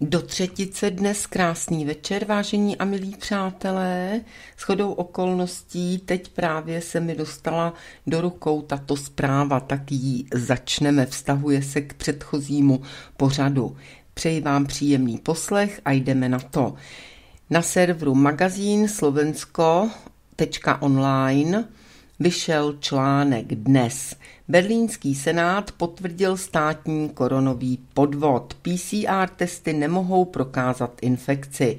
Do třetice dnes krásný večer, vážení a milí přátelé. S chodou okolností teď právě se mi dostala do rukou tato zpráva, tak ji začneme, vztahuje se k předchozímu pořadu. Přeji vám příjemný poslech a jdeme na to. Na serveru magazín slovensko.online vyšel článek dnes – Berlínský senát potvrdil státní koronový podvod. PCR testy nemohou prokázat infekci.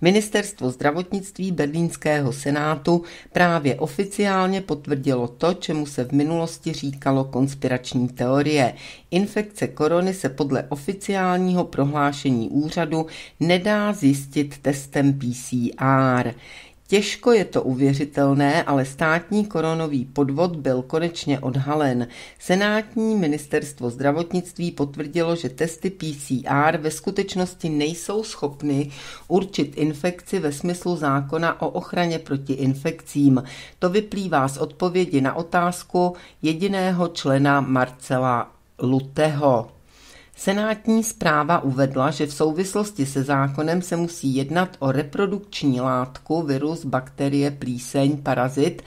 Ministerstvo zdravotnictví Berlínského senátu právě oficiálně potvrdilo to, čemu se v minulosti říkalo konspirační teorie. Infekce korony se podle oficiálního prohlášení úřadu nedá zjistit testem PCR. Těžko je to uvěřitelné, ale státní koronový podvod byl konečně odhalen. Senátní ministerstvo zdravotnictví potvrdilo, že testy PCR ve skutečnosti nejsou schopny určit infekci ve smyslu zákona o ochraně proti infekcím. To vyplývá z odpovědi na otázku jediného člena Marcela Luteho. Senátní zpráva uvedla, že v souvislosti se zákonem se musí jednat o reprodukční látku, virus, bakterie, plíseň, parazit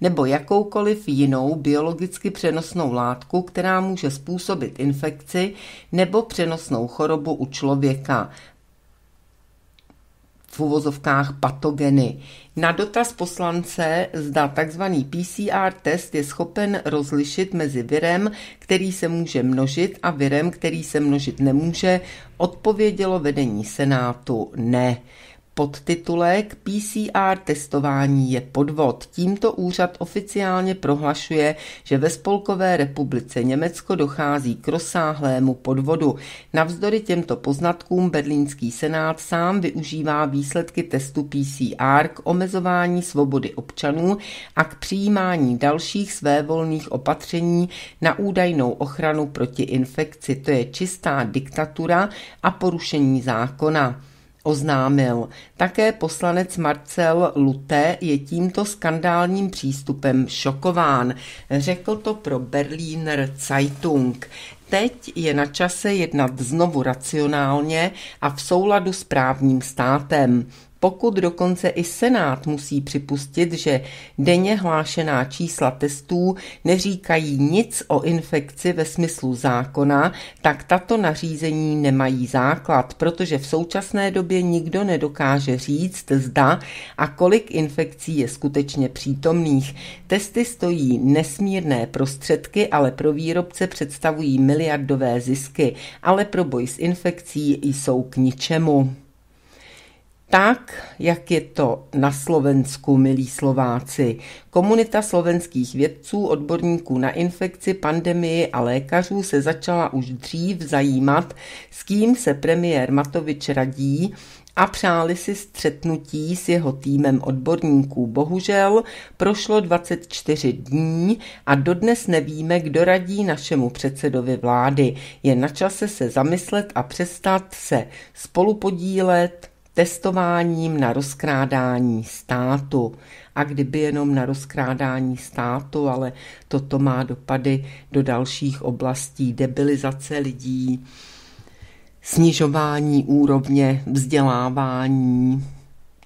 nebo jakoukoliv jinou biologicky přenosnou látku, která může způsobit infekci nebo přenosnou chorobu u člověka v uvozovkách patogeny. Na dotaz poslance, zda tzv. PCR test je schopen rozlišit mezi virem, který se může množit a virem, který se množit nemůže, odpovědělo vedení Senátu ne. Podtitulek PCR testování je podvod. Tímto úřad oficiálně prohlašuje, že ve Spolkové republice Německo dochází k rozsáhlému podvodu. Navzdory těmto poznatkům berlínský senát sám využívá výsledky testu PCR k omezování svobody občanů a k přijímání dalších svévolných opatření na údajnou ochranu proti infekci. To je čistá diktatura a porušení zákona oznámil. Také poslanec Marcel Luté je tímto skandálním přístupem šokován. Řekl to pro Berliner Zeitung. Teď je na čase jednat znovu racionálně a v souladu s právním státem pokud dokonce i Senát musí připustit, že denně hlášená čísla testů neříkají nic o infekci ve smyslu zákona, tak tato nařízení nemají základ, protože v současné době nikdo nedokáže říct, zda a kolik infekcí je skutečně přítomných. Testy stojí nesmírné prostředky, ale pro výrobce představují miliardové zisky, ale pro boj s infekcí jsou k ničemu. Tak, jak je to na Slovensku, milí Slováci. Komunita slovenských vědců, odborníků na infekci, pandemii a lékařů se začala už dřív zajímat, s kým se premiér Matovič radí a přáli si střetnutí s jeho týmem odborníků. Bohužel prošlo 24 dní a dodnes nevíme, kdo radí našemu předsedovi vlády. Je na čase se zamyslet a přestat se spolupodílet testováním na rozkrádání státu. A kdyby jenom na rozkrádání státu, ale toto má dopady do dalších oblastí, debilizace lidí, snižování úrovně vzdělávání,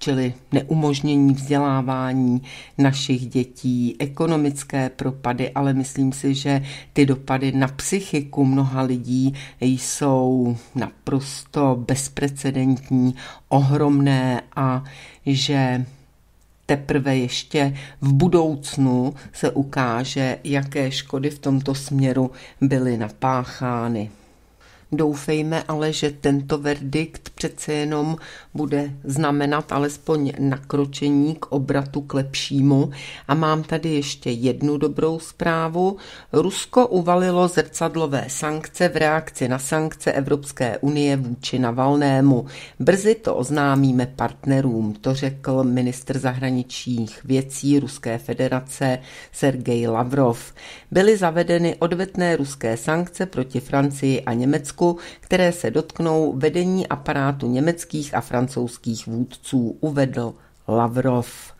čili neumožnění vzdělávání našich dětí, ekonomické propady, ale myslím si, že ty dopady na psychiku mnoha lidí jsou naprosto bezprecedentní, ohromné a že teprve ještě v budoucnu se ukáže, jaké škody v tomto směru byly napáchány. Doufejme ale, že tento verdikt přece jenom bude znamenat alespoň nakročení k obratu k lepšímu. A mám tady ještě jednu dobrou zprávu. Rusko uvalilo zrcadlové sankce v reakci na sankce Evropské unie vůči Navalnému. Brzy to oznámíme partnerům, to řekl ministr zahraničních věcí Ruské federace Sergej Lavrov. Byly zavedeny odvetné ruské sankce proti Francii a Německu Rakousku, které se dotknou vedení aparátu německých a francouzských vůdců, uvedl Lavrov.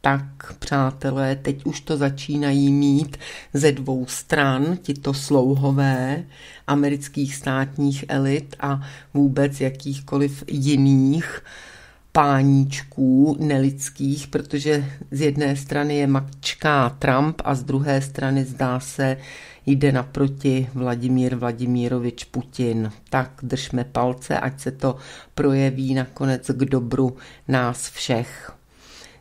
Tak, přátelé, teď už to začínají mít ze dvou stran tito slouhové amerických státních elit a vůbec jakýchkoliv jiných páníčků nelidských, protože z jedné strany je mačká Trump a z druhé strany zdá se jde naproti Vladimír Vladimírovič Putin. Tak držme palce, ať se to projeví nakonec k dobru nás všech.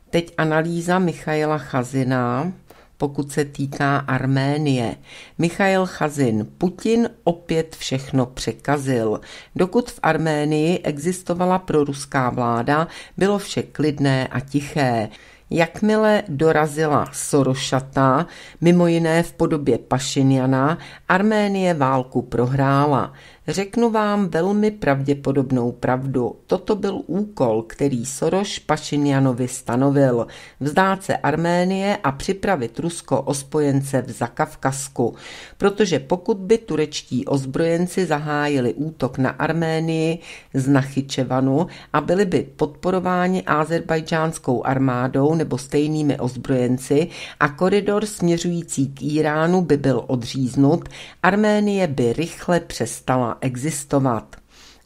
Teď analýza Michaela Chazina, pokud se týká Arménie. Michail Chazin, Putin opět všechno překazil. Dokud v Arménii existovala proruská vláda, bylo vše klidné a tiché. Jakmile dorazila Sorošata, mimo jiné v podobě Pašinjana, Arménie válku prohrála. Řeknu vám velmi pravděpodobnou pravdu. Toto byl úkol, který Soroš Pašinjanovi stanovil. Vzdát se Arménie a připravit Rusko o spojence v Zakavkasku. Protože pokud by turečtí ozbrojenci zahájili útok na Arménii z Nachyčevanu a byli by podporováni azerbajdžánskou armádou nebo stejnými ozbrojenci a koridor směřující k Iránu by byl odříznut, Arménie by rychle přestala existovat.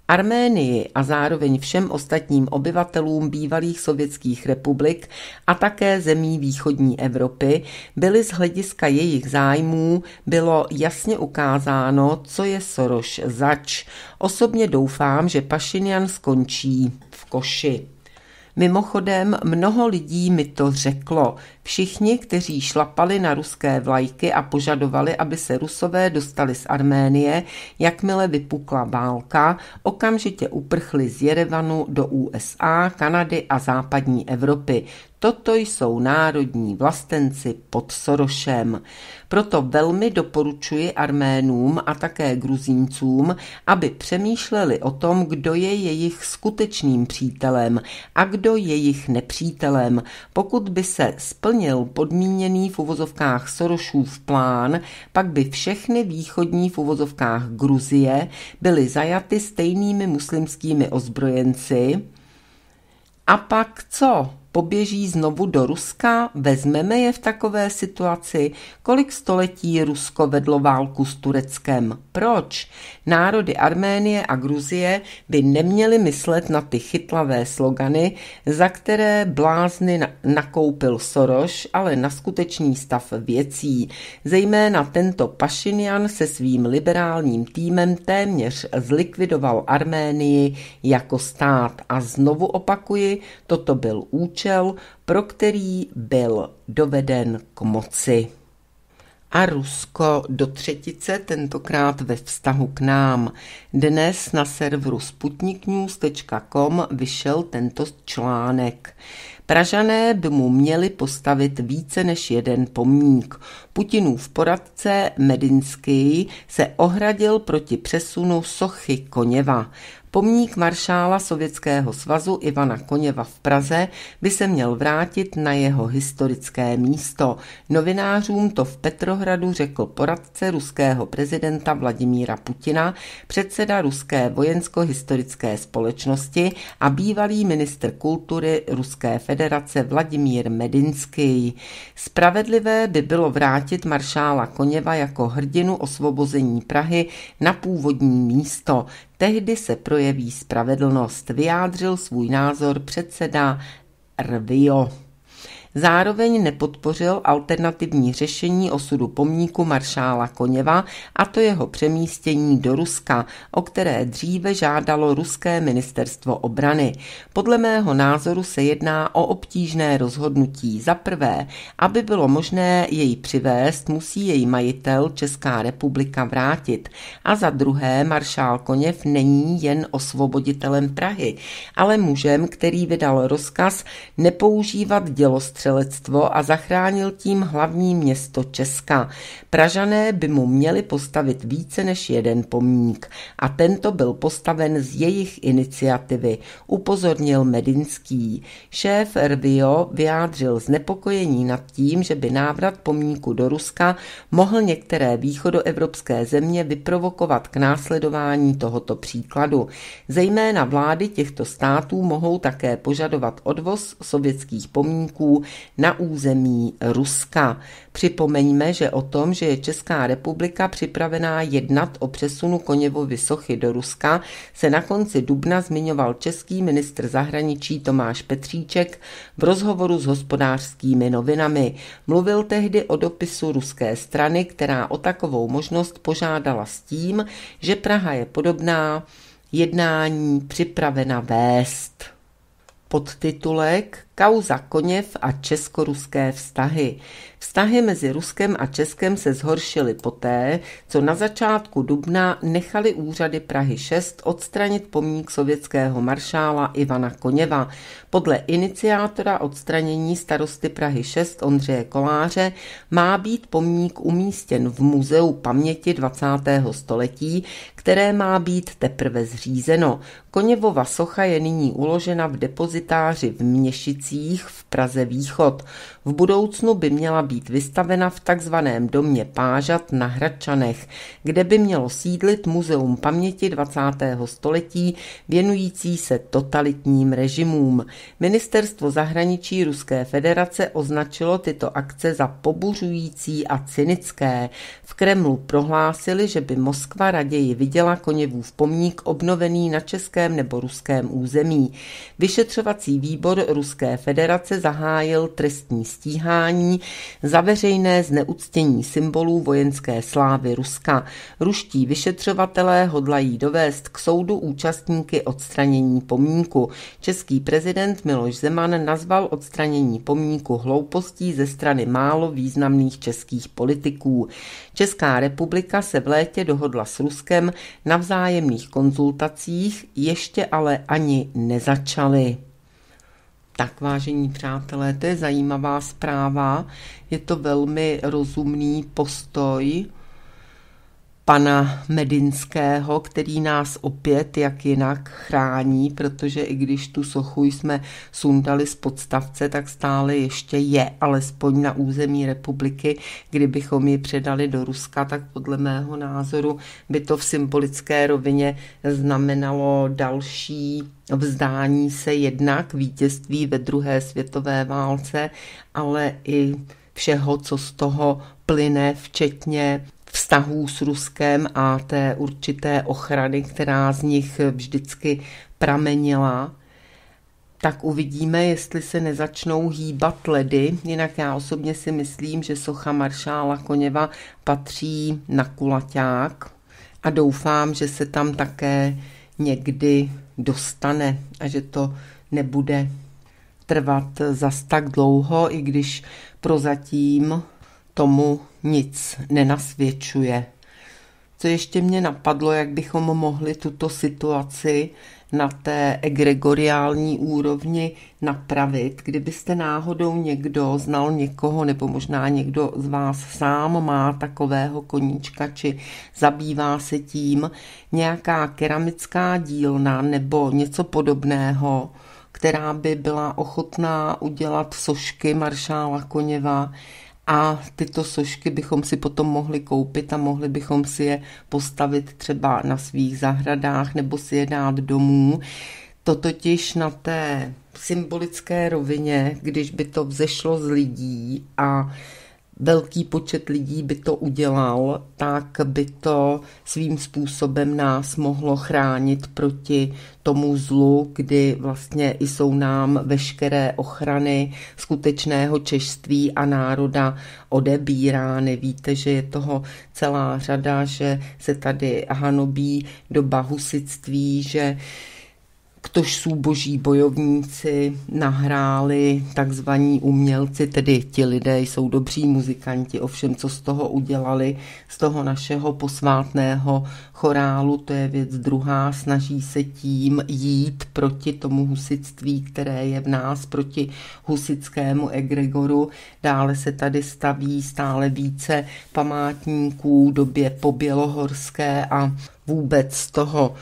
Arménii a zároveň všem ostatním obyvatelům bývalých sovětských republik a také zemí východní Evropy byly z hlediska jejich zájmů bylo jasně ukázáno, co je Soroš zač. Osobně doufám, že Pašinian skončí v koši. Mimochodem, mnoho lidí mi to řeklo. Všichni, kteří šlapali na ruské vlajky a požadovali, aby se rusové dostali z Arménie, jakmile vypukla válka, okamžitě uprchli z Jerevanu do USA, Kanady a západní Evropy. Toto jsou národní vlastenci pod Sorošem. Proto velmi doporučuji Arménům a také Gruzíncům, aby přemýšleli o tom, kdo je jejich skutečným přítelem a kdo jejich nepřítelem. Pokud by se splnil podmíněný v uvozovkách Sorošův plán, pak by všechny východní v uvozovkách Gruzie byly zajaty stejnými muslimskými ozbrojenci. A pak co? poběží znovu do Ruska, vezmeme je v takové situaci, kolik století Rusko vedlo válku s Tureckem. Proč? Národy Arménie a Gruzie by neměly myslet na ty chytlavé slogany, za které blázny nakoupil Soros, ale na skutečný stav věcí. Zejména tento Pašinian se svým liberálním týmem téměř zlikvidoval Arménii jako stát. A znovu opakuji, toto byl účel účel, pro který byl doveden k moci. A Rusko do třetice, tentokrát ve vztahu k nám. Dnes na serveru sputniknews.com vyšel tento článek. Pražané by mu měli postavit více než jeden pomník. Putinův poradce Medinský se ohradil proti přesunu sochy Koněva. Pomník maršála Sovětského svazu Ivana Koněva v Praze by se měl vrátit na jeho historické místo. Novinářům to v Petrohradu řekl poradce ruského prezidenta Vladimíra Putina, předseda Ruské vojensko-historické společnosti a bývalý ministr kultury Ruské federace Vladimír Medinský. Spravedlivé by bylo vrátit maršála Koněva jako hrdinu osvobození Prahy na původní místo. Tehdy se projeví spravedlnost, vyjádřil svůj názor předseda Rvio. Zároveň nepodpořil alternativní řešení osudu pomníku maršála Koněva a to jeho přemístění do Ruska, o které dříve žádalo ruské ministerstvo obrany. Podle mého názoru se jedná o obtížné rozhodnutí. Za prvé, aby bylo možné jej přivést, musí jej majitel Česká republika vrátit. A za druhé, maršál Koněv není jen osvoboditelem Prahy, ale mužem, který vydal rozkaz nepoužívat dělost střelectvo a zachránil tím hlavní město Česka. Pražané by mu měli postavit více než jeden pomník a tento byl postaven z jejich iniciativy, upozornil Medinský. Šéf Rbio vyjádřil znepokojení nad tím, že by návrat pomníku do Ruska mohl některé východoevropské země vyprovokovat k následování tohoto příkladu. Zejména vlády těchto států mohou také požadovat odvoz sovětských pomníků na území Ruska. Připomeňme, že o tom, že je Česká republika připravená jednat o přesunu Koněvovy sochy do Ruska, se na konci dubna zmiňoval český ministr zahraničí Tomáš Petříček v rozhovoru s hospodářskými novinami. Mluvil tehdy o dopisu ruské strany, která o takovou možnost požádala s tím, že Praha je podobná jednání připravena vést. Podtitulek Kauza Koněv a česko-ruské vztahy. Vztahy mezi Ruskem a Českem se zhoršily poté, co na začátku dubna nechali úřady Prahy 6 odstranit pomník sovětského maršála Ivana Koněva. Podle iniciátora odstranění starosty Prahy 6 Ondřeje Koláře má být pomník umístěn v Muzeu paměti 20. století, které má být teprve zřízeno. Koněvova socha je nyní uložena v depozitáři v Měšicích ulicích v Praze Východ. V budoucnu by měla být vystavena v takzvaném domě Pážat na Hradčanech, kde by mělo sídlit Muzeum paměti 20. století věnující se totalitním režimům. Ministerstvo zahraničí Ruské federace označilo tyto akce za pobuřující a cynické. V Kremlu prohlásili, že by Moskva raději viděla koněvův pomník obnovený na českém nebo ruském území. Vyšetřovací výbor Ruské federace zahájil trestní stíhání za veřejné zneuctění symbolů vojenské slávy Ruska. Ruští vyšetřovatelé hodlají dovést k soudu účastníky odstranění pomínku. Český prezident Miloš Zeman nazval odstranění pomníku hloupostí ze strany málo významných českých politiků. Česká republika se v létě dohodla s Ruskem na vzájemných konzultacích, ještě ale ani nezačaly. Tak, vážení přátelé, to je zajímavá zpráva. Je to velmi rozumný postoj pana Medinského, který nás opět jak jinak chrání, protože i když tu sochu jsme sundali z podstavce, tak stále ještě je, alespoň na území republiky. Kdybychom ji předali do Ruska, tak podle mého názoru by to v symbolické rovině znamenalo další vzdání se jednak vítězství ve druhé světové válce, ale i všeho, co z toho plyne, včetně vztahů s Ruskem a té určité ochrany, která z nich vždycky pramenila, tak uvidíme, jestli se nezačnou hýbat ledy. Jinak já osobně si myslím, že socha maršála Koněva patří na kulaťák a doufám, že se tam také někdy dostane a že to nebude trvat zas tak dlouho, i když prozatím tomu nic nenasvědčuje. Co ještě mě napadlo, jak bychom mohli tuto situaci na té egregoriální úrovni napravit, kdybyste náhodou někdo znal někoho, nebo možná někdo z vás sám má takového koníčka, či zabývá se tím nějaká keramická dílna nebo něco podobného, která by byla ochotná udělat sošky maršála Koněva, a tyto sošky bychom si potom mohli koupit a mohli bychom si je postavit třeba na svých zahradách nebo si je dát domů. To totiž na té symbolické rovině, když by to vzešlo z lidí a velký počet lidí by to udělal, tak by to svým způsobem nás mohlo chránit proti tomu zlu, kdy vlastně i jsou nám veškeré ochrany skutečného češství a národa odebírány. Víte, že je toho celá řada, že se tady hanobí doba husitství, že Ktož jsou boží bojovníci nahráli takzvaní umělci, tedy ti lidé jsou dobří muzikanti, ovšem co z toho udělali, z toho našeho posvátného chorálu, to je věc druhá, snaží se tím jít proti tomu husitství, které je v nás, proti husitskému egregoru. Dále se tady staví stále více památníků době pobělohorské a vůbec z toho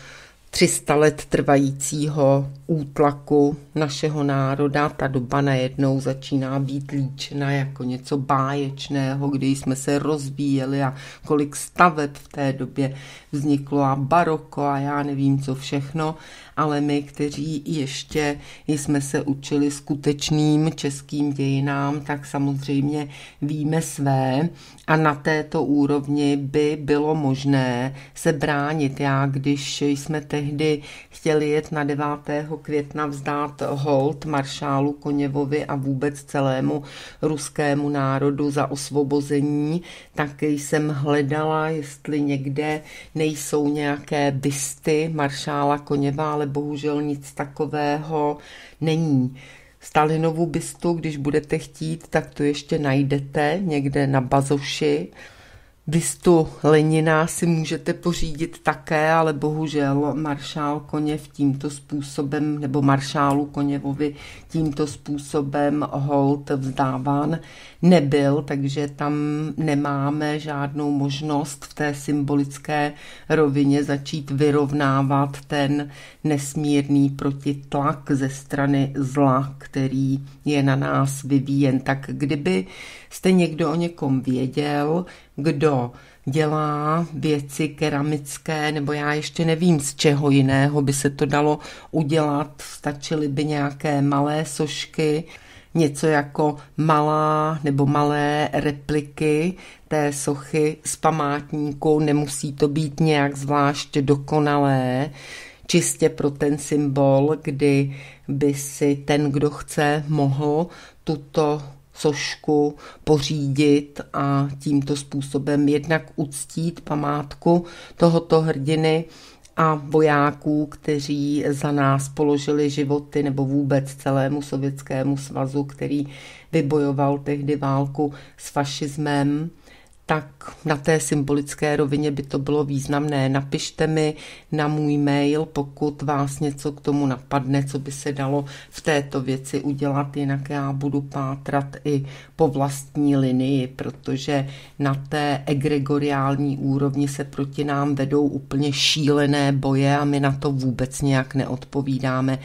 300 let trvajícího útlaku našeho národa, ta doba najednou začíná být líčena jako něco báječného, kdy jsme se rozvíjeli a kolik staveb v té době vzniklo a baroko a já nevím co všechno, ale my, kteří ještě jsme se učili skutečným českým dějinám, tak samozřejmě víme své a na této úrovni by bylo možné se bránit. Já, když jsme tehdy chtěli jet na 9. května vzdát hold maršálu Koněvovi a vůbec celému ruskému národu za osvobození, tak jsem hledala, jestli někde nejsou nějaké bysty maršála Koněva, ale bohužel nic takového není. Stalinovu bystu, když budete chtít, tak to ještě najdete někde na bazoši. Vistu Lenina si můžete pořídit také, ale bohužel maršál Koněv tímto způsobem, nebo maršálu Koněvovi tímto způsobem hold vzdáván nebyl, takže tam nemáme žádnou možnost v té symbolické rovině začít vyrovnávat ten nesmírný protitlak ze strany zla, který je na nás vyvíjen. Tak kdyby jste někdo o někom věděl, kdo dělá věci keramické, nebo já ještě nevím, z čeho jiného by se to dalo udělat, stačily by nějaké malé sošky, něco jako malá nebo malé repliky té sochy z památníku, nemusí to být nějak zvlášť dokonalé, čistě pro ten symbol, kdy by si ten, kdo chce, mohl tuto sošku pořídit a tímto způsobem jednak uctít památku tohoto hrdiny a vojáků, kteří za nás položili životy nebo vůbec celému sovětskému svazu, který vybojoval tehdy válku s fašismem tak na té symbolické rovině by to bylo významné. Napište mi na můj mail, pokud vás něco k tomu napadne, co by se dalo v této věci udělat, jinak já budu pátrat i po vlastní linii, protože na té egregoriální úrovni se proti nám vedou úplně šílené boje a my na to vůbec nějak neodpovídáme.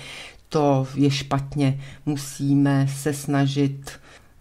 To je špatně. Musíme se snažit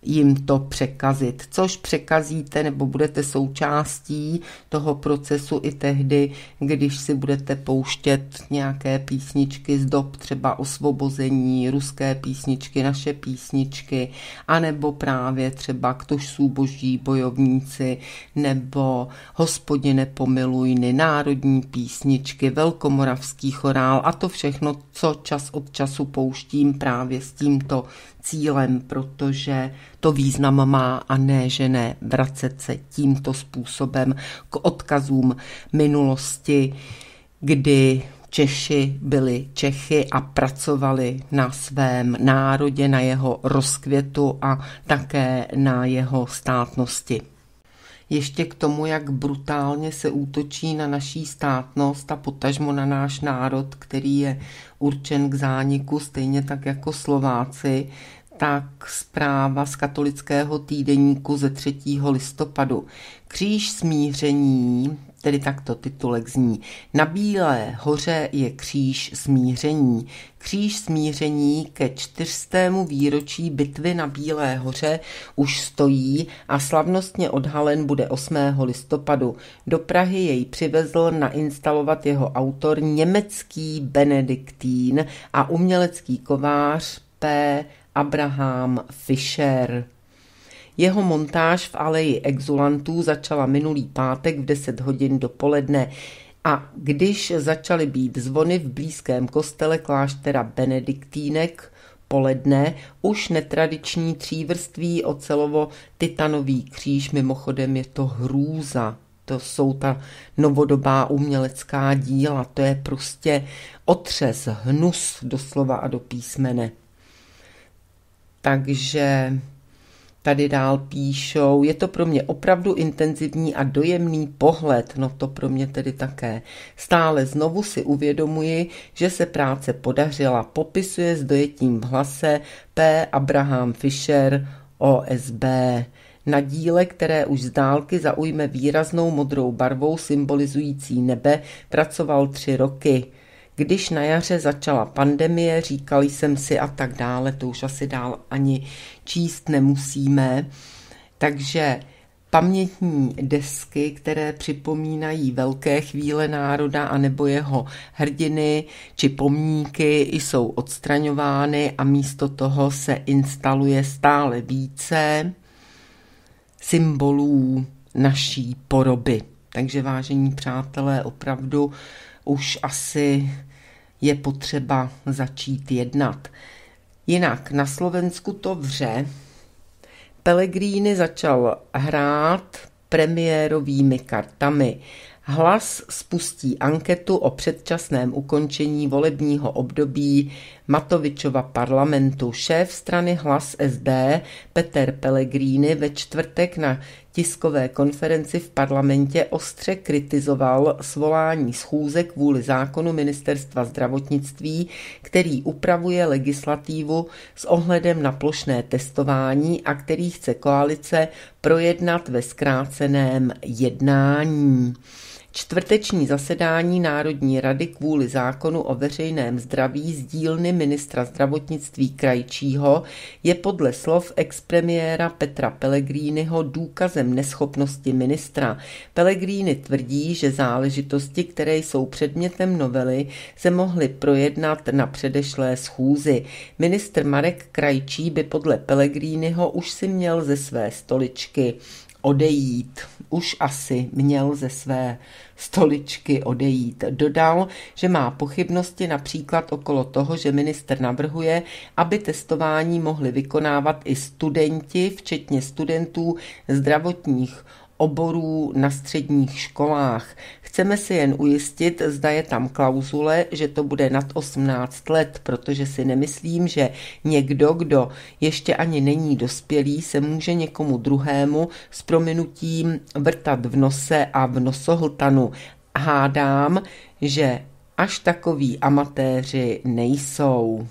jim to překazit, což překazíte nebo budete součástí toho procesu i tehdy, když si budete pouštět nějaké písničky z dob třeba osvobození, ruské písničky, naše písničky, anebo právě třeba Ktošsů boží bojovníci, nebo Hospodine pomilujny, národní písničky, velkomoravský chorál a to všechno, co čas od času pouštím právě s tímto cílem, protože to význam má a ne, že ne vracet se tímto způsobem k odkazům minulosti, kdy Češi byli Čechy a pracovali na svém národě, na jeho rozkvětu a také na jeho státnosti. Ještě k tomu, jak brutálně se útočí na naší státnost a potažmo na náš národ, který je určen k zániku, stejně tak jako Slováci, tak zpráva z katolického týdeníku ze 3. listopadu. Kříž smíření, tedy takto titulek zní. Na Bílé hoře je kříž smíření. Kříž smíření ke čtyřstému výročí bitvy na Bílé hoře už stojí a slavnostně odhalen bude 8. listopadu. Do Prahy jej přivezl nainstalovat jeho autor německý Benediktín a umělecký kovář P. Abraham Fischer. Jeho montáž v aleji exulantů začala minulý pátek v 10 hodin dopoledne a když začaly být zvony v blízkém kostele kláštera Benediktínek poledne, už netradiční třívrství ocelovo titanový kříž, mimochodem je to hrůza, to jsou ta novodobá umělecká díla, to je prostě otřes, hnus doslova a do písmene. Takže tady dál píšou, je to pro mě opravdu intenzivní a dojemný pohled, no to pro mě tedy také. Stále znovu si uvědomuji, že se práce podařila, popisuje s dojetím v hlase P. Abraham Fisher, OSB. Na díle, které už z dálky zaujme výraznou modrou barvou symbolizující nebe, pracoval tři roky – když na jaře začala pandemie, říkali jsem si a tak dále, to už asi dál ani číst nemusíme. Takže pamětní desky, které připomínají velké chvíle národa a nebo jeho hrdiny či pomníky, jsou odstraňovány a místo toho se instaluje stále více symbolů naší poroby. Takže vážení přátelé, opravdu už asi je potřeba začít jednat. Jinak na Slovensku to vře. Pellegrini začal hrát premiérovými kartami. Hlas spustí anketu o předčasném ukončení volebního období Matovičova parlamentu. Šéf strany Hlas SD Peter Pellegrini ve čtvrtek na tiskové konferenci v parlamentě ostře kritizoval svolání schůze kvůli zákonu ministerstva zdravotnictví, který upravuje legislativu s ohledem na plošné testování a který chce koalice projednat ve zkráceném jednání. Čtvrteční zasedání Národní rady kvůli zákonu o veřejném zdraví z dílny ministra zdravotnictví Krajčího je podle slov expremiéra Petra Pellegriniho důkazem neschopnosti ministra. Pellegrini tvrdí, že záležitosti, které jsou předmětem novely, se mohly projednat na předešlé schůzi. Ministr Marek Krajčí by podle Pellegriniho už si měl ze své stoličky odejít. Už asi měl ze své stoličky odejít. Dodal, že má pochybnosti například okolo toho, že minister navrhuje, aby testování mohli vykonávat i studenti, včetně studentů zdravotních oborů na středních školách. Chceme si jen ujistit, zda je tam klauzule, že to bude nad 18 let, protože si nemyslím, že někdo, kdo ještě ani není dospělý, se může někomu druhému s prominutím vrtat v nose a v nosohltanu. Hádám, že až takoví amatéři nejsou.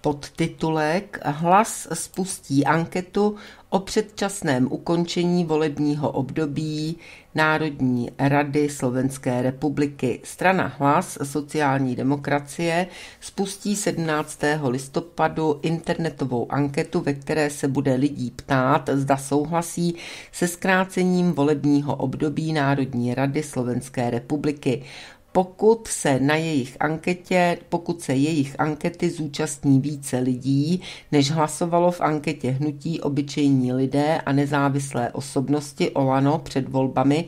Podtitulek Hlas spustí anketu o předčasném ukončení volebního období Národní rady Slovenské republiky. Strana Hlas sociální demokracie spustí 17. listopadu internetovou anketu, ve které se bude lidí ptát, zda souhlasí se zkrácením volebního období Národní rady Slovenské republiky pokud se na jejich anketě, pokud se jejich ankety zúčastní více lidí, než hlasovalo v anketě hnutí obyčejní lidé a nezávislé osobnosti Olano před volbami,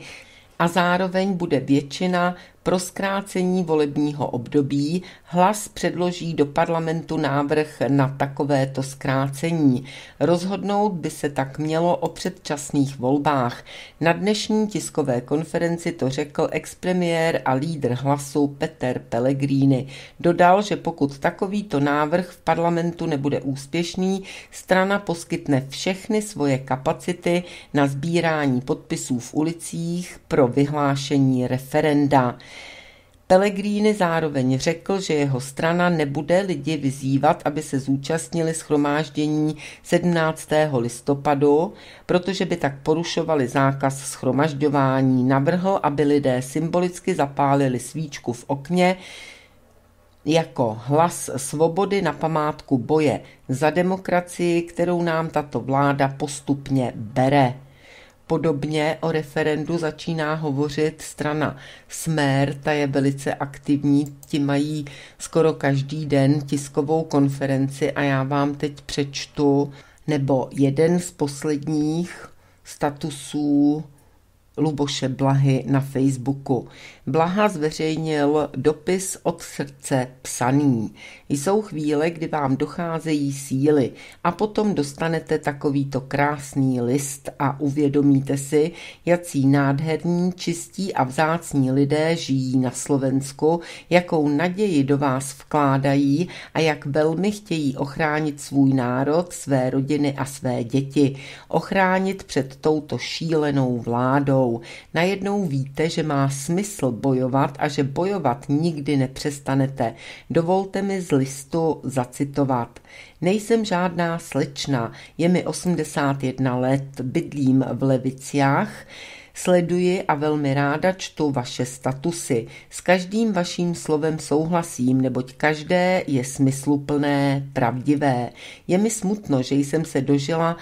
a zároveň bude většina pro zkrácení volebního období hlas předloží do parlamentu návrh na takovéto zkrácení. Rozhodnout by se tak mělo o předčasných volbách. Na dnešní tiskové konferenci to řekl expremiér a lídr hlasu Peter Pellegrini. Dodal, že pokud takovýto návrh v parlamentu nebude úspěšný, strana poskytne všechny svoje kapacity na sbírání podpisů v ulicích pro vyhlášení referenda. Pellegrini zároveň řekl, že jeho strana nebude lidi vyzývat, aby se zúčastnili schromáždění 17. listopadu, protože by tak porušovali zákaz schromažďování. Navrhl, aby lidé symbolicky zapálili svíčku v okně jako hlas svobody na památku boje za demokracii, kterou nám tato vláda postupně bere. Podobně o referendu začíná hovořit strana Smer, ta je velice aktivní, ti mají skoro každý den tiskovou konferenci a já vám teď přečtu nebo jeden z posledních statusů Luboše Blahy na Facebooku. Blaha zveřejnil dopis od srdce psaný. Jsou chvíle, kdy vám docházejí síly a potom dostanete takovýto krásný list a uvědomíte si, jací nádherní, čistí a vzácní lidé žijí na Slovensku, jakou naději do vás vkládají a jak velmi chtějí ochránit svůj národ, své rodiny a své děti. Ochránit před touto šílenou vládou snahou. Najednou víte, že má smysl bojovat a že bojovat nikdy nepřestanete. Dovolte mi z listu zacitovat. Nejsem žádná slečna, je mi 81 let, bydlím v Leviciách, Sleduji a velmi ráda čtu vaše statusy. S každým vaším slovem souhlasím, neboť každé je smysluplné, pravdivé. Je mi smutno, že jsem se dožila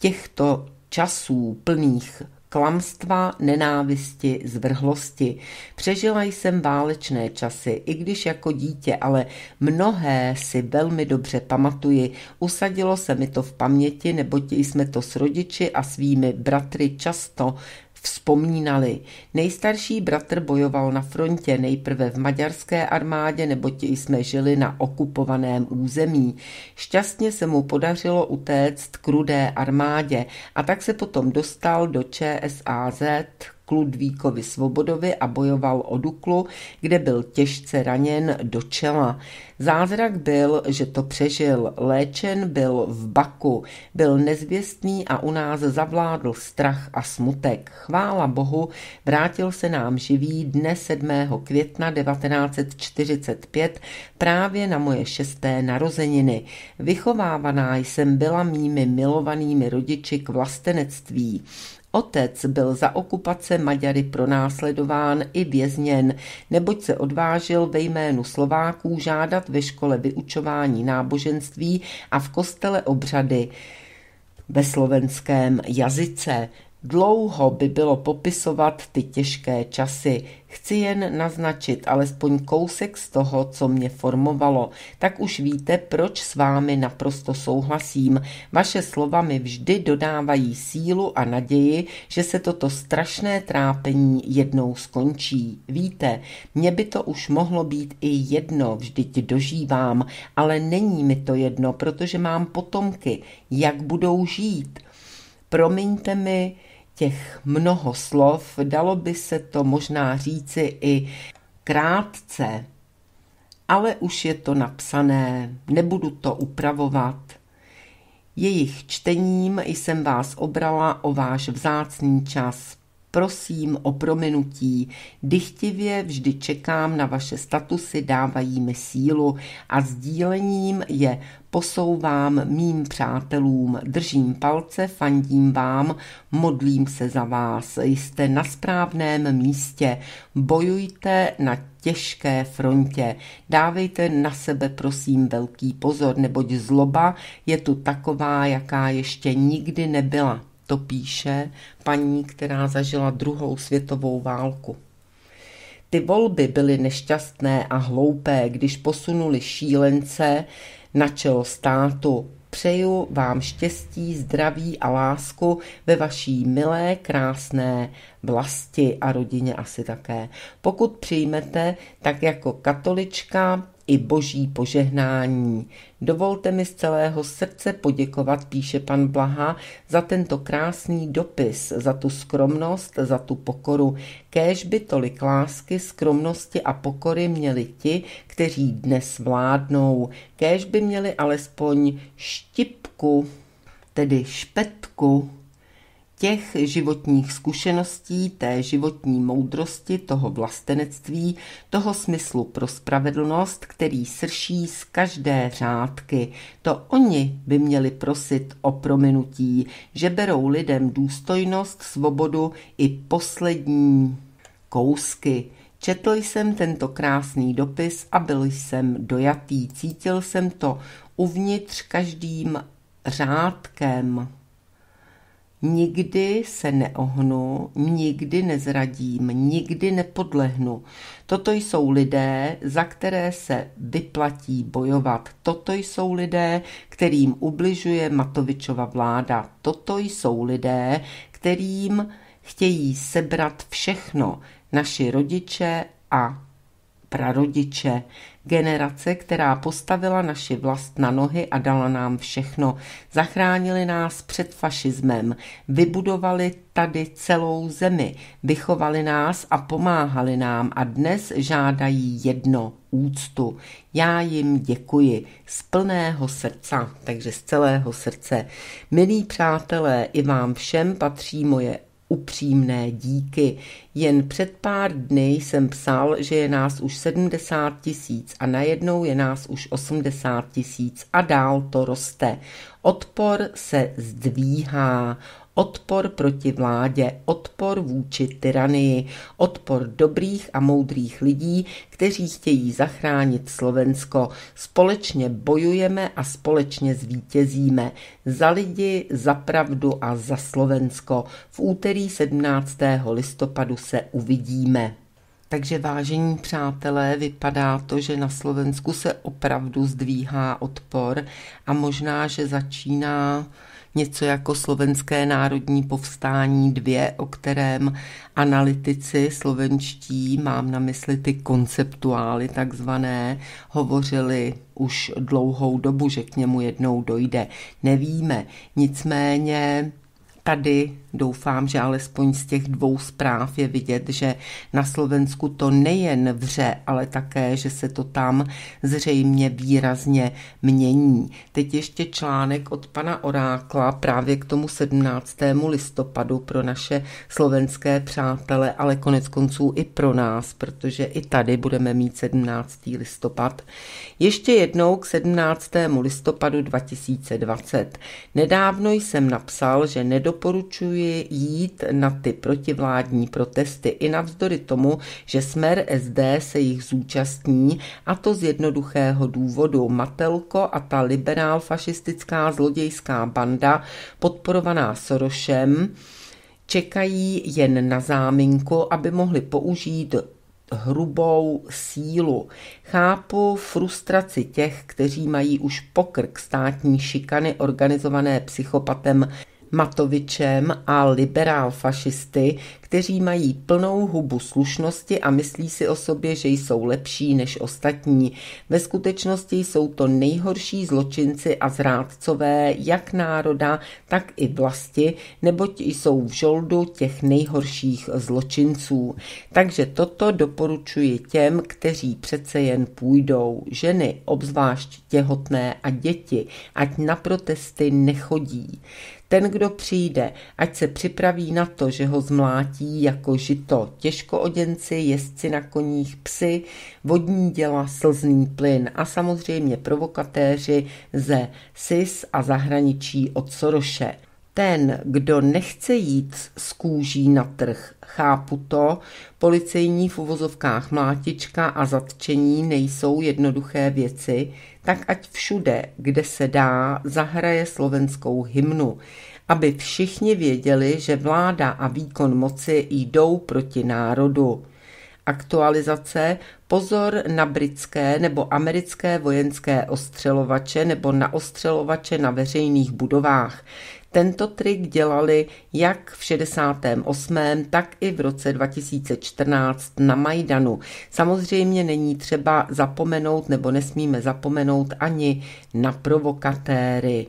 těchto časů plných klamstva, nenávisti, zvrhlosti. Přežila jsem válečné časy, i když jako dítě, ale mnohé si velmi dobře pamatuji. Usadilo se mi to v paměti, neboť jsme to s rodiči a svými bratry často vzpomínali. Nejstarší bratr bojoval na frontě, nejprve v maďarské armádě, neboť jsme žili na okupovaném území. Šťastně se mu podařilo utéct k rudé armádě a tak se potom dostal do ČSAZ, k Ludvíkovi Svobodovi a bojoval o Duklu, kde byl těžce raněn do čela. Zázrak byl, že to přežil. Léčen byl v Baku, byl nezvěstný a u nás zavládl strach a smutek. Chvála Bohu, vrátil se nám živý dne 7. května 1945 právě na moje šesté narozeniny. Vychovávaná jsem byla mými milovanými rodiči k vlastenectví. Otec byl za okupace Maďary pronásledován i vězněn, neboť se odvážil ve jménu Slováků žádat ve škole vyučování náboženství a v kostele obřady ve slovenském jazyce. Dlouho by bylo popisovat ty těžké časy. Chci jen naznačit alespoň kousek z toho, co mě formovalo. Tak už víte, proč s vámi naprosto souhlasím. Vaše slova mi vždy dodávají sílu a naději, že se toto strašné trápení jednou skončí. Víte, mě by to už mohlo být i jedno, vždyť dožívám, ale není mi to jedno, protože mám potomky. Jak budou žít? Promiňte mi, těch mnoho slov, dalo by se to možná říci i krátce, ale už je to napsané, nebudu to upravovat. Jejich čtením jsem vás obrala o váš vzácný čas prosím o prominutí. Dychtivě vždy čekám na vaše statusy, dávají mi sílu a sdílením je posouvám mým přátelům, držím palce, fandím vám, modlím se za vás. Jste na správném místě, bojujte na těžké frontě. Dávejte na sebe prosím velký pozor, neboť zloba je tu taková, jaká ještě nikdy nebyla. To píše paní, která zažila druhou světovou válku. Ty volby byly nešťastné a hloupé, když posunuli šílence na čelo státu. Přeju vám štěstí, zdraví a lásku ve vaší milé, krásné vlasti a rodině asi také. Pokud přijmete, tak jako katolička i boží požehnání. Dovolte mi z celého srdce poděkovat, píše pan Blaha, za tento krásný dopis, za tu skromnost, za tu pokoru. Kéž by tolik lásky, skromnosti a pokory měli ti, kteří dnes vládnou. Kéž by měli alespoň štipku, tedy špetku těch životních zkušeností, té životní moudrosti, toho vlastenectví, toho smyslu pro spravedlnost, který srší z každé řádky. To oni by měli prosit o prominutí, že berou lidem důstojnost, svobodu i poslední kousky. Četl jsem tento krásný dopis a byl jsem dojatý. Cítil jsem to uvnitř každým řádkem. Nikdy se neohnu, nikdy nezradím, nikdy nepodlehnu. Toto jsou lidé, za které se vyplatí bojovat. Toto jsou lidé, kterým ubližuje Matovičova vláda. Toto jsou lidé, kterým chtějí sebrat všechno, naši rodiče a prarodiče, generace, která postavila naši vlast na nohy a dala nám všechno. Zachránili nás před fašismem, vybudovali tady celou zemi, vychovali nás a pomáhali nám a dnes žádají jedno úctu. Já jim děkuji z plného srdce, takže z celého srdce. Milí přátelé, i vám všem patří moje upřímné díky. Jen před pár dny jsem psal, že je nás už 70 tisíc a najednou je nás už 80 tisíc a dál to roste. Odpor se zdvíhá, Odpor proti vládě, odpor vůči tyranii, odpor dobrých a moudrých lidí, kteří chtějí zachránit Slovensko. Společně bojujeme a společně zvítězíme. Za lidi, za pravdu a za Slovensko. V úterý 17. listopadu se uvidíme. Takže vážení přátelé, vypadá to, že na Slovensku se opravdu zdvíhá odpor a možná, že začíná něco jako slovenské národní povstání dvě, o kterém analytici slovenští, mám na mysli ty konceptuály takzvané, hovořili už dlouhou dobu, že k němu jednou dojde. Nevíme. Nicméně tady Doufám, že alespoň z těch dvou zpráv je vidět, že na Slovensku to nejen vře, ale také, že se to tam zřejmě výrazně mění. Teď ještě článek od pana Orákla právě k tomu 17. listopadu pro naše slovenské přátele, ale konec konců i pro nás, protože i tady budeme mít 17. listopad. Ještě jednou k 17. listopadu 2020. Nedávno jsem napsal, že nedoporučuji doporučuji jít na ty protivládní protesty i navzdory tomu, že smer SD se jich zúčastní a to z jednoduchého důvodu. Matelko a ta liberál fašistická zlodějská banda podporovaná Sorošem čekají jen na záminku, aby mohli použít hrubou sílu. Chápu frustraci těch, kteří mají už pokrk státní šikany organizované psychopatem Matovičem a liberál fašisty, kteří mají plnou hubu slušnosti a myslí si o sobě, že jsou lepší než ostatní. Ve skutečnosti jsou to nejhorší zločinci a zrádcové jak národa, tak i vlasti, neboť jsou v žoldu těch nejhorších zločinců. Takže toto doporučuji těm, kteří přece jen půjdou. Ženy, obzvlášť těhotné a děti, ať na protesty nechodí. Ten, kdo přijde, ať se připraví na to, že ho zmlátí jako žito těžkooděnci, jezdci na koních, psy, vodní děla, slzný plyn a samozřejmě provokatéři ze SIS a zahraničí od Soroše. Ten, kdo nechce jít z kůží na trh, chápu to, policejní v uvozovkách mlátička a zatčení nejsou jednoduché věci, tak ať všude, kde se dá, zahraje slovenskou hymnu, aby všichni věděli, že vláda a výkon moci jdou proti národu. Aktualizace pozor na britské nebo americké vojenské ostřelovače nebo na ostřelovače na veřejných budovách. Tento trik dělali jak v 68., tak i v roce 2014 na Majdanu. Samozřejmě není třeba zapomenout nebo nesmíme zapomenout ani na provokatéry.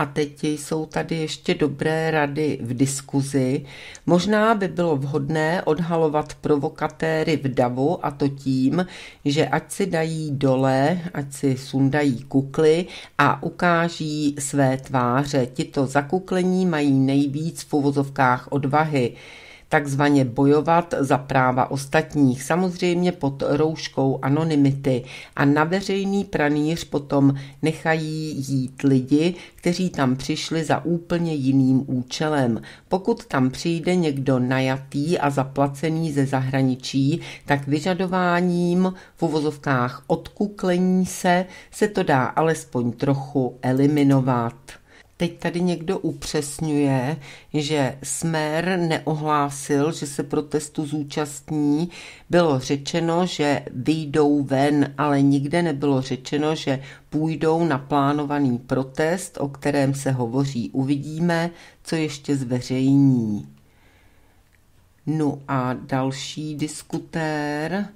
A teď jsou tady ještě dobré rady v diskuzi. Možná by bylo vhodné odhalovat provokatéry v davu a to tím, že ať si dají dole, ať si sundají kukly a ukáží své tváře. Tito zakuklení mají nejvíc v uvozovkách odvahy takzvaně bojovat za práva ostatních, samozřejmě pod rouškou anonymity a na veřejný pranýř potom nechají jít lidi, kteří tam přišli za úplně jiným účelem. Pokud tam přijde někdo najatý a zaplacený ze zahraničí, tak vyžadováním v uvozovkách odkuklení se se to dá alespoň trochu eliminovat. Teď tady někdo upřesňuje, že Smer neohlásil, že se protestu zúčastní. Bylo řečeno, že vyjdou ven, ale nikde nebylo řečeno, že půjdou na plánovaný protest, o kterém se hovoří. Uvidíme, co ještě zveřejní. No a další diskutér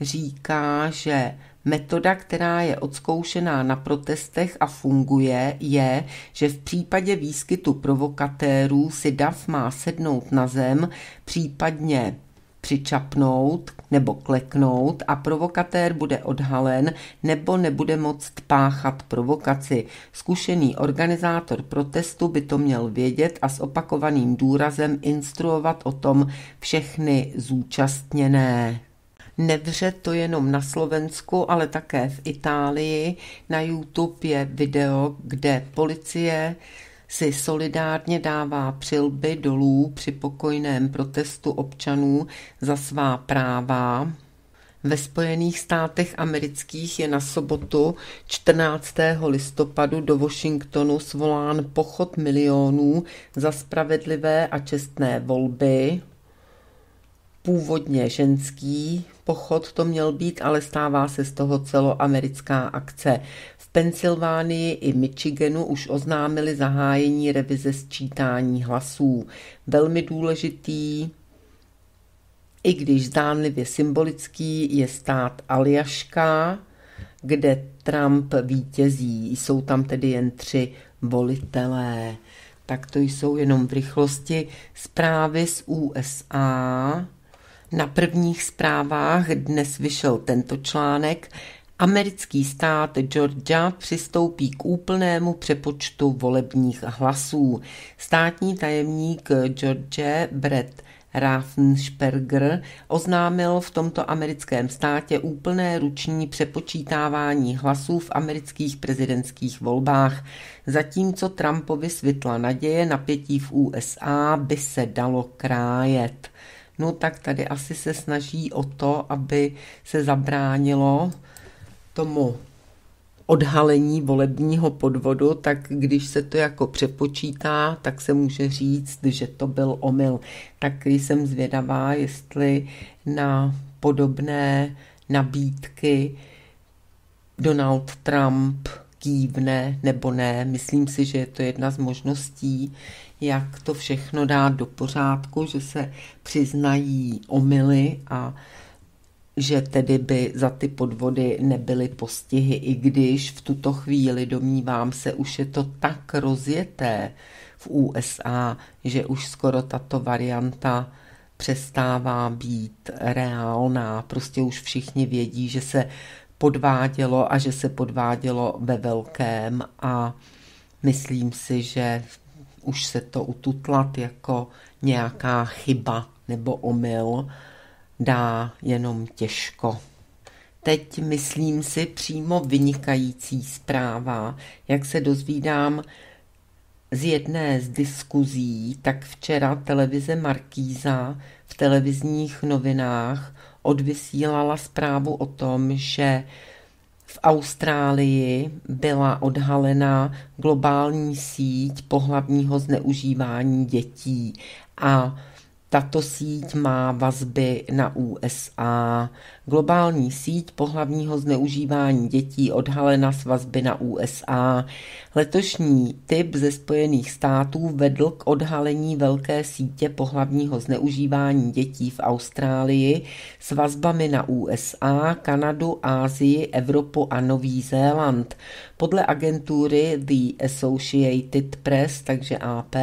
říká, že Metoda, která je odzkoušená na protestech a funguje, je, že v případě výskytu provokatérů si DAF má sednout na zem, případně přičapnout nebo kleknout a provokatér bude odhalen nebo nebude moct páchat provokaci. Zkušený organizátor protestu by to měl vědět a s opakovaným důrazem instruovat o tom všechny zúčastněné nevře to jenom na Slovensku, ale také v Itálii. Na YouTube je video, kde policie si solidárně dává přilby dolů při pokojném protestu občanů za svá práva. Ve Spojených státech amerických je na sobotu 14. listopadu do Washingtonu svolán pochod milionů za spravedlivé a čestné volby původně ženský pochod to měl být, ale stává se z toho celoamerická akce. V Pensylvánii i Michiganu už oznámili zahájení revize sčítání hlasů. Velmi důležitý, i když zdánlivě symbolický, je stát Aljaška, kde Trump vítězí. Jsou tam tedy jen tři volitelé. Tak to jsou jenom v rychlosti zprávy z USA. Na prvních zprávách dnes vyšel tento článek. Americký stát Georgia přistoupí k úplnému přepočtu volebních hlasů. Státní tajemník George Brett Raffensperger oznámil v tomto americkém státě úplné ruční přepočítávání hlasů v amerických prezidentských volbách. Zatímco Trumpovi světla naděje, napětí v USA by se dalo krájet. No tak tady asi se snaží o to, aby se zabránilo tomu odhalení volebního podvodu, tak když se to jako přepočítá, tak se může říct, že to byl omyl. Tak jsem zvědavá, jestli na podobné nabídky Donald Trump kývne nebo ne. Myslím si, že je to jedna z možností, jak to všechno dát do pořádku, že se přiznají omily a že tedy by za ty podvody nebyly postihy, i když v tuto chvíli, domnívám se, už je to tak rozjeté v USA, že už skoro tato varianta přestává být reálná. Prostě už všichni vědí, že se podvádělo a že se podvádělo ve velkém a myslím si, že už se to ututlat jako nějaká chyba nebo omyl dá jenom těžko. Teď myslím si přímo vynikající zpráva, jak se dozvídám z jedné z diskuzí, tak včera televize Markýza v televizních novinách odvysílala zprávu o tom, že v Austrálii byla odhalena globální síť pohlavního zneužívání dětí a tato síť má vazby na USA. Globální síť pohlavního zneužívání dětí odhalena s vazby na USA. Letošní typ ze Spojených států vedl k odhalení velké sítě pohlavního zneužívání dětí v Austrálii s vazbami na USA, Kanadu, Ázii, Evropu a Nový Zéland. Podle agentury The Associated Press, takže AP,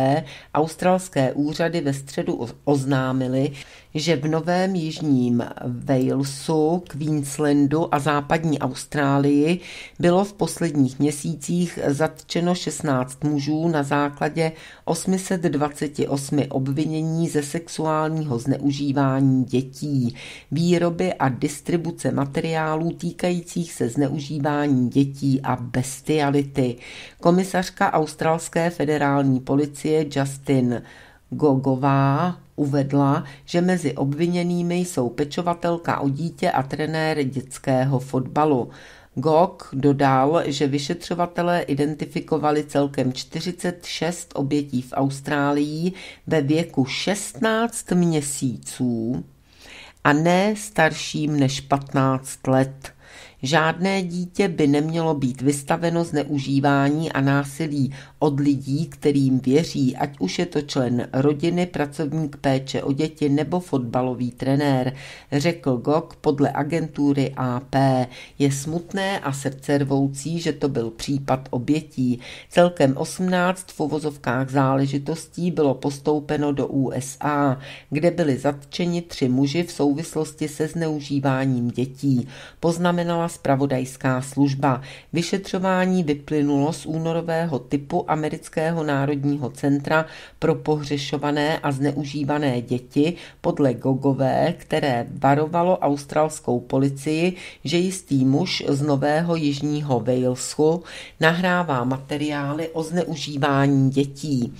australské úřady ve středu oz oznámili, že v Novém Jižním Walesu, Queenslandu a západní Austrálii bylo v posledních měsících zatčeno 16 mužů na základě 828 obvinění ze sexuálního zneužívání dětí, výroby a distribuce materiálů týkajících se zneužívání dětí a bestiality. Komisařka australské federální policie Justin Gogová Uvedla, že mezi obviněnými jsou pečovatelka o dítě a trenér dětského fotbalu. Gok dodal, že vyšetřovatelé identifikovali celkem 46 obětí v Austrálii ve věku 16 měsíců a ne starším než 15 let. Žádné dítě by nemělo být vystaveno zneužívání a násilí od lidí, kterým věří, ať už je to člen rodiny, pracovník péče o děti nebo fotbalový trenér, řekl Gok podle agentury AP. Je smutné a srdcervoucí, že to byl případ obětí. Celkem 18 v uvozovkách záležitostí bylo postoupeno do USA, kde byli zatčeni tři muži v souvislosti se zneužíváním dětí, poznamenala spravodajská služba. Vyšetřování vyplynulo z únorového typu Amerického národního centra pro pohřešované a zneužívané děti podle Gogové, které varovalo australskou policii, že jistý muž z Nového Jižního Walesu nahrává materiály o zneužívání dětí.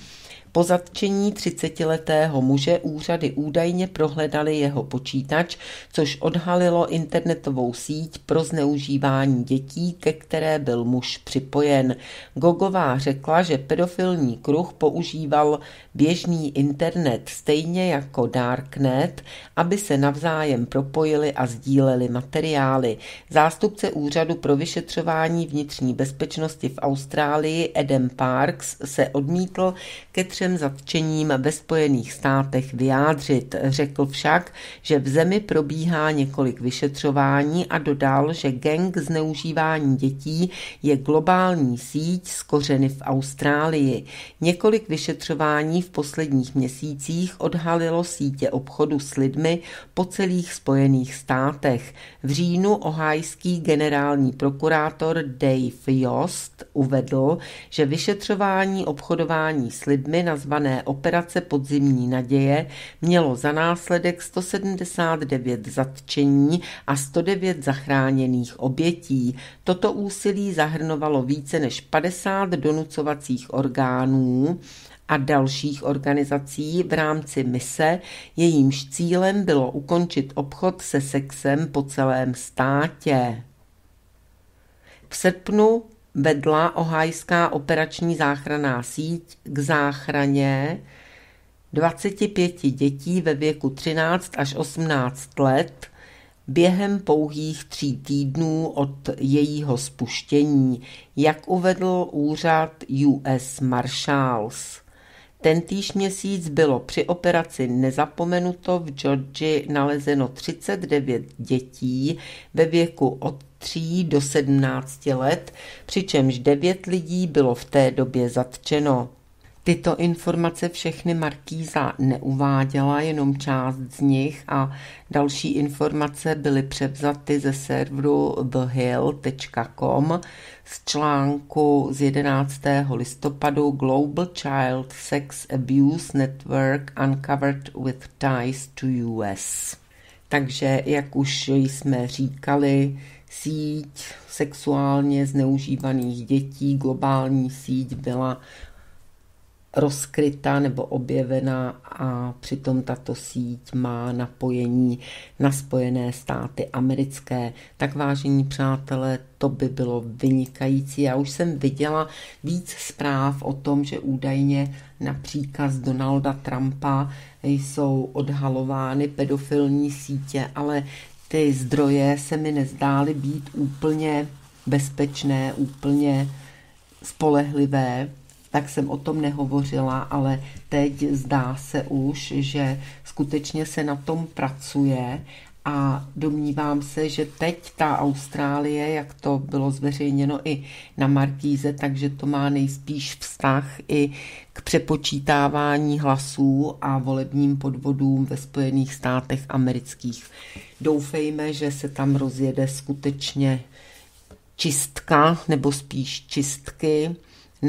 Po zatčení 30-letého muže úřady údajně prohledali jeho počítač, což odhalilo internetovou síť pro zneužívání dětí, ke které byl muž připojen. Gogová řekla, že pedofilní kruh používal běžný internet stejně jako Darknet, aby se navzájem propojili a sdíleli materiály. Zástupce úřadu pro vyšetřování vnitřní bezpečnosti v Austrálii Edem Parks se odmítl ke tři všem zatčením ve Spojených státech vyjádřit. Řekl však, že v zemi probíhá několik vyšetřování a dodal, že gang zneužívání dětí je globální síť s kořeny v Austrálii. Několik vyšetřování v posledních měsících odhalilo sítě obchodu s lidmi po celých Spojených státech. V říjnu ohajský generální prokurátor Dave Jost uvedl, že vyšetřování obchodování s lidmi nazvané Operace podzimní naděje mělo za následek 179 zatčení a 109 zachráněných obětí. Toto úsilí zahrnovalo více než 50 donucovacích orgánů, a dalších organizací v rámci mise, jejímž cílem bylo ukončit obchod se sexem po celém státě. V srpnu vedla ohajská operační záchranná síť k záchraně 25 dětí ve věku 13 až 18 let během pouhých tří týdnů od jejího spuštění, jak uvedl úřad US Marshals. Tentýž měsíc bylo při operaci nezapomenuto v Georgii nalezeno 39 dětí ve věku od 3 do 17 let, přičemž 9 lidí bylo v té době zatčeno. Tyto informace všechny Markýza neuváděla, jenom část z nich a další informace byly převzaty ze serveru thehill.com z článku z 11. listopadu Global Child Sex Abuse Network Uncovered with Ties to US. Takže, jak už jsme říkali, síť sexuálně zneužívaných dětí, globální síť byla rozkryta nebo objevena a přitom tato síť má napojení na Spojené státy americké. Tak vážení přátelé, to by bylo vynikající. Já už jsem viděla víc zpráv o tom, že údajně na příkaz Donalda Trumpa jsou odhalovány pedofilní sítě, ale ty zdroje se mi nezdály být úplně bezpečné, úplně spolehlivé, tak jsem o tom nehovořila, ale teď zdá se už, že skutečně se na tom pracuje a domnívám se, že teď ta Austrálie, jak to bylo zveřejněno i na Markíze, takže to má nejspíš vztah i k přepočítávání hlasů a volebním podvodům ve Spojených státech amerických. Doufejme, že se tam rozjede skutečně čistka, nebo spíš čistky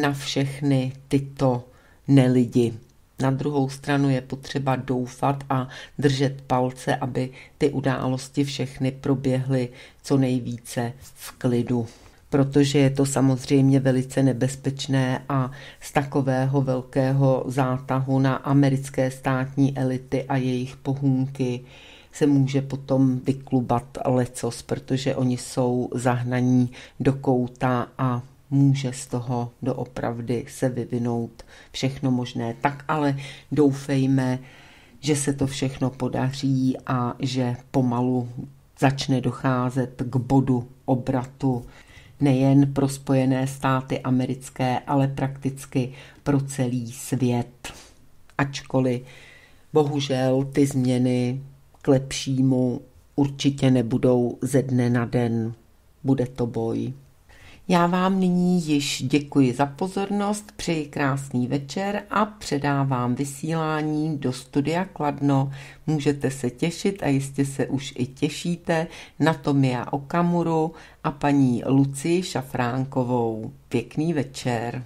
na všechny tyto nelidi. Na druhou stranu je potřeba doufat a držet palce, aby ty události všechny proběhly co nejvíce v klidu protože je to samozřejmě velice nebezpečné a z takového velkého zátahu na americké státní elity a jejich pohůnky se může potom vyklubat lecos, protože oni jsou zahnaní do kouta a může z toho doopravdy se vyvinout všechno možné. Tak ale doufejme, že se to všechno podaří a že pomalu začne docházet k bodu obratu nejen pro Spojené státy americké, ale prakticky pro celý svět. Ačkoliv bohužel ty změny k lepšímu určitě nebudou ze dne na den. Bude to boj. Já vám nyní již děkuji za pozornost, přeji krásný večer a předávám vysílání do studia Kladno. Můžete se těšit a jistě se už i těšíte na Tomia Okamuru a paní Lucii Šafránkovou. Pěkný večer.